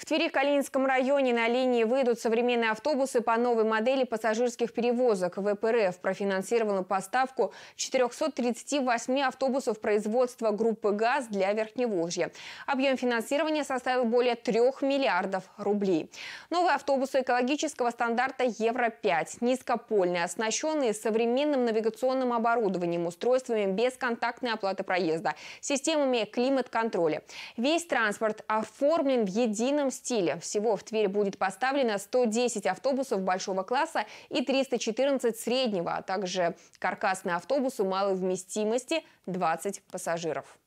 В Твери-Калининском районе на линии выйдут современные автобусы по новой модели пассажирских перевозок. ВПРФ э профинансировала поставку 438 автобусов производства группы «ГАЗ» для Верхневолжья. Объем финансирования составил более 3 миллиардов рублей. Новые автобусы экологического стандарта Евро-5, низкопольные, оснащенные современным навигационным оборудованием, устройствами бесконтактной оплаты проезда, системами климат-контроля. Весь транспорт оформлен в едином новом стиле. Всего в Тверь будет поставлено 110 автобусов большого класса и 314 среднего, а также каркасные автобусы малой вместимости 20 пассажиров.